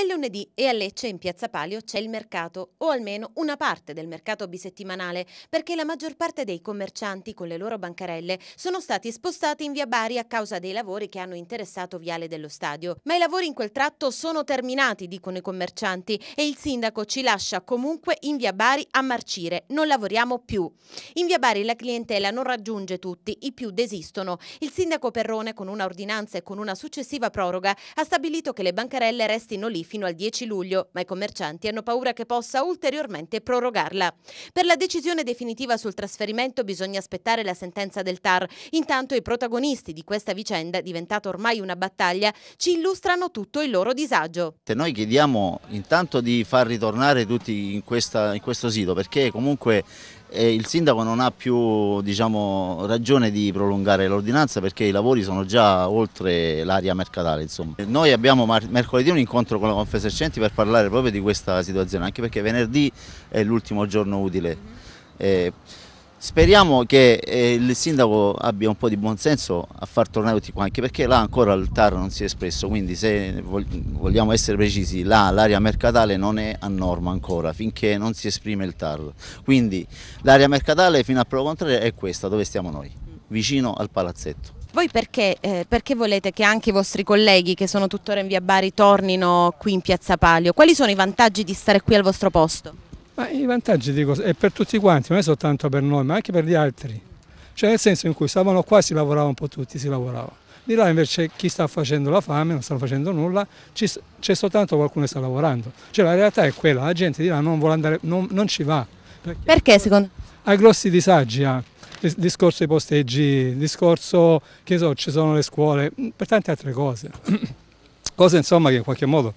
È lunedì e a Lecce in Piazza Palio c'è il mercato, o almeno una parte del mercato bisettimanale, perché la maggior parte dei commercianti con le loro bancarelle sono stati spostati in via Bari a causa dei lavori che hanno interessato Viale dello Stadio. Ma i lavori in quel tratto sono terminati, dicono i commercianti, e il sindaco ci lascia comunque in via Bari a marcire, non lavoriamo più. In via Bari la clientela non raggiunge tutti, i più desistono. Il sindaco Perrone con una ordinanza e con una successiva proroga ha stabilito che le bancarelle restino lì fino al 10 luglio, ma i commercianti hanno paura che possa ulteriormente prorogarla. Per la decisione definitiva sul trasferimento bisogna aspettare la sentenza del TAR. Intanto i protagonisti di questa vicenda, diventata ormai una battaglia, ci illustrano tutto il loro disagio. noi chiediamo intanto di far ritornare tutti in, questa, in questo sito, perché comunque e il sindaco non ha più diciamo, ragione di prolungare l'ordinanza perché i lavori sono già oltre l'area mercatale. Insomma. Noi abbiamo mercoledì un incontro con la Confesercenti per parlare proprio di questa situazione, anche perché venerdì è l'ultimo giorno utile. Mm-hmm. Eh, Speriamo che eh, il sindaco abbia un po' di buonsenso a far tornare tutti quanti, perché là ancora il TAR non si è espresso, quindi se vogliamo essere precisi, là l'area mercatale non è a norma ancora, finché non si esprime il TAR. Quindi l'area mercatale fino a prova contraria è questa, dove stiamo noi, vicino al palazzetto. Voi perché, eh, perché, volete che anche i vostri colleghi che sono tuttora in via Bari tornino qui in Piazza Palio? Quali sono i vantaggi di stare qui al vostro posto? Ma i vantaggi dico, è per tutti quanti, non è soltanto per noi, ma anche per gli altri. Cioè nel senso in cui stavano qua si lavorava un po' tutti, si lavorava. Di là invece chi sta facendo la fame, non sta facendo nulla, c'è soltanto qualcuno che sta lavorando. Cioè la realtà è quella, la gente di là non, vuole andare, non, non ci va. Perché, Perché secondo? Ha grossi disagi ha. Discorso dei posteggi, discorso che so, ci sono le scuole, mm, per tante altre cose. cose insomma che in qualche modo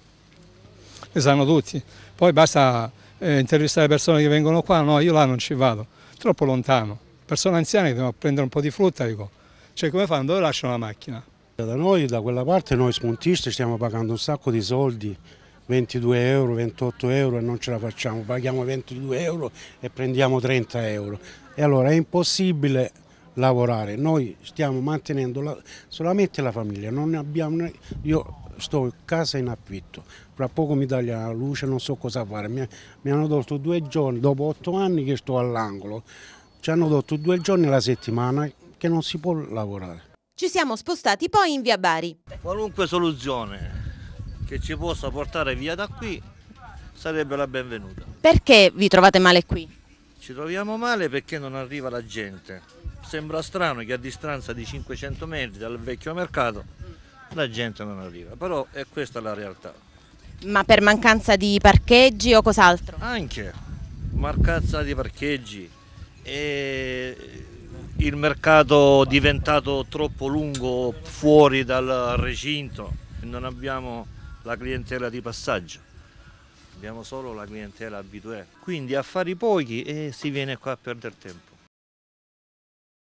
le sanno tutti. Poi basta eh, intervistare persone che vengono qua, no io là non ci vado, troppo lontano, persone anziane che devono prendere un po' di frutta, dico, cioè come fanno, dove lasciano la macchina? Da noi, da quella parte, noi smontisti stiamo pagando un sacco di soldi, 22 euro, 28 euro e non ce la facciamo, paghiamo 22 euro e prendiamo 30 euro. E allora è impossibile lavorare, noi stiamo mantenendo la, solamente la famiglia, non ne abbiamo, io sto in casa in affitto, fra poco mi taglia la luce, non so cosa fare, mi, mi hanno tolto due giorni, dopo otto anni che sto all'angolo, ci hanno tolto due giorni alla settimana che non si può lavorare. Ci siamo spostati poi in via Bari. Qualunque soluzione che ci possa portare via da qui sarebbe la benvenuta. Perché vi trovate male qui? Ci troviamo male perché non arriva la gente. Sembra strano che a distanza di 500 metri dal vecchio mercato la gente non arriva, però è questa la realtà. Ma per mancanza di parcheggi o cos'altro? Anche, mancanza di parcheggi e il mercato diventato troppo lungo fuori dal recinto, non abbiamo la clientela di passaggio, abbiamo solo la clientela abituale, quindi affari pochi e si viene qua a perdere tempo.